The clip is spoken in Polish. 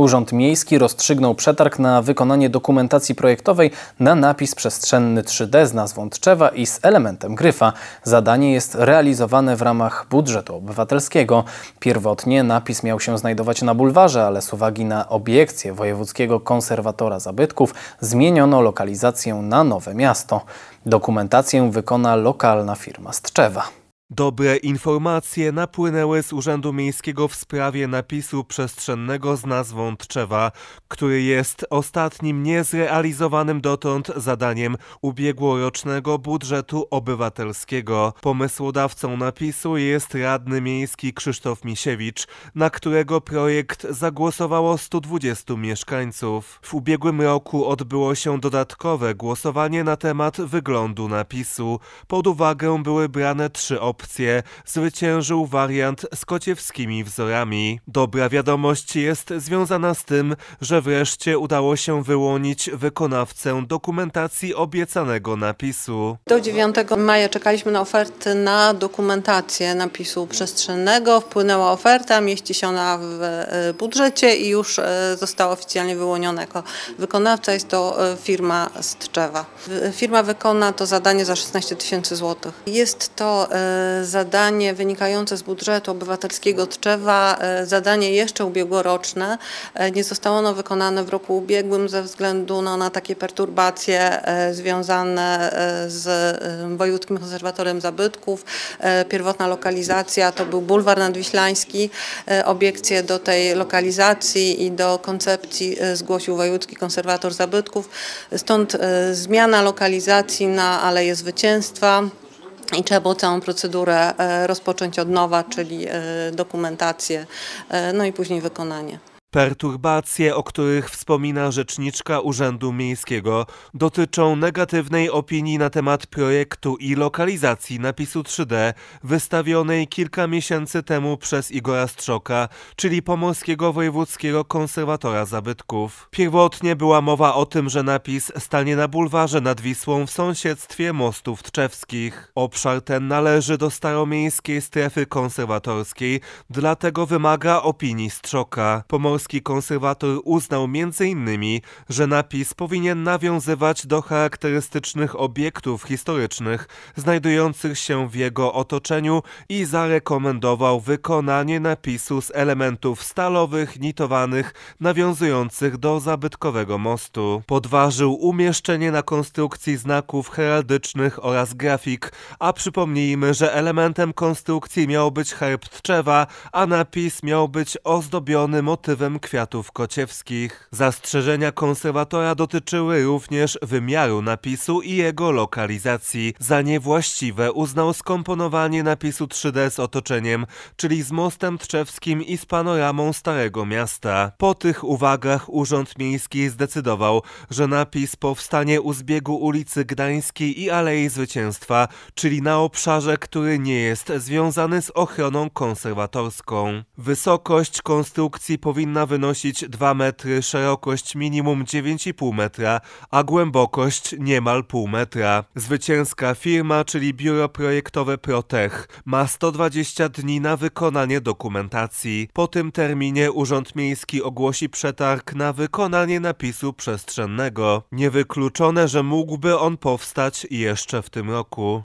Urząd Miejski rozstrzygnął przetarg na wykonanie dokumentacji projektowej na napis przestrzenny 3D z nazwą Tczewa i z elementem gryfa. Zadanie jest realizowane w ramach budżetu obywatelskiego. Pierwotnie napis miał się znajdować na bulwarze, ale z uwagi na obiekcje wojewódzkiego konserwatora zabytków zmieniono lokalizację na nowe miasto. Dokumentację wykona lokalna firma Stczewa. Dobre informacje napłynęły z Urzędu Miejskiego w sprawie napisu przestrzennego z nazwą Tczewa, który jest ostatnim niezrealizowanym dotąd zadaniem ubiegłorocznego budżetu obywatelskiego. Pomysłodawcą napisu jest radny miejski Krzysztof Misiewicz, na którego projekt zagłosowało 120 mieszkańców. W ubiegłym roku odbyło się dodatkowe głosowanie na temat wyglądu napisu. Pod uwagę były brane trzy opcje opcję, zwyciężył wariant z kociewskimi wzorami. Dobra wiadomość jest związana z tym, że wreszcie udało się wyłonić wykonawcę dokumentacji obiecanego napisu. Do 9 maja czekaliśmy na oferty na dokumentację napisu przestrzennego. Wpłynęła oferta, mieści się ona w e, budżecie i już e, została oficjalnie wyłoniona jako wykonawca. Jest to e, firma Stczewa. Firma wykona to zadanie za 16 tysięcy złotych. Jest to zadanie wynikające z budżetu obywatelskiego Tczewa, e, zadanie jeszcze ubiegłoroczne. E, nie zostało ono wykonane w roku ubiegłym ze względu no, na takie perturbacje e, związane z Wojewódzkim Konserwatorem Zabytków. Pierwotna lokalizacja to był Bulwar Nadwiślański. Obiekcje do tej lokalizacji i do koncepcji zgłosił Wojewódzki Konserwator Zabytków. Stąd zmiana lokalizacji na Aleję Zwycięstwa i trzeba było całą procedurę e, rozpocząć od nowa, czyli e, dokumentację, e, no i później wykonanie. Perturbacje, o których wspomina rzeczniczka Urzędu Miejskiego, dotyczą negatywnej opinii na temat projektu i lokalizacji napisu 3D wystawionej kilka miesięcy temu przez Igora Strzoka, czyli Pomorskiego Wojewódzkiego Konserwatora Zabytków. Pierwotnie była mowa o tym, że napis stanie na bulwarze nad Wisłą w sąsiedztwie mostów tczewskich. Obszar ten należy do staromiejskiej strefy konserwatorskiej, dlatego wymaga opinii Strzoka. Pomors polski konserwator uznał m.in., że napis powinien nawiązywać do charakterystycznych obiektów historycznych znajdujących się w jego otoczeniu i zarekomendował wykonanie napisu z elementów stalowych, nitowanych, nawiązujących do zabytkowego mostu. Podważył umieszczenie na konstrukcji znaków heraldycznych oraz grafik, a przypomnijmy, że elementem konstrukcji miał być herb Tczewa, a napis miał być ozdobiony motywem Kwiatów Kociewskich. Zastrzeżenia konserwatora dotyczyły również wymiaru napisu i jego lokalizacji. Za niewłaściwe uznał skomponowanie napisu 3D z otoczeniem, czyli z Mostem Tczewskim i z panoramą Starego Miasta. Po tych uwagach Urząd Miejski zdecydował, że napis powstanie u zbiegu ulicy Gdańskiej i Alei Zwycięstwa, czyli na obszarze, który nie jest związany z ochroną konserwatorską. Wysokość konstrukcji powinna powinna wynosić 2 metry, szerokość minimum 9,5 metra, a głębokość niemal pół metra. Zwycięska firma, czyli biuro projektowe Protech, ma 120 dni na wykonanie dokumentacji. Po tym terminie Urząd Miejski ogłosi przetarg na wykonanie napisu przestrzennego. Niewykluczone, że mógłby on powstać jeszcze w tym roku.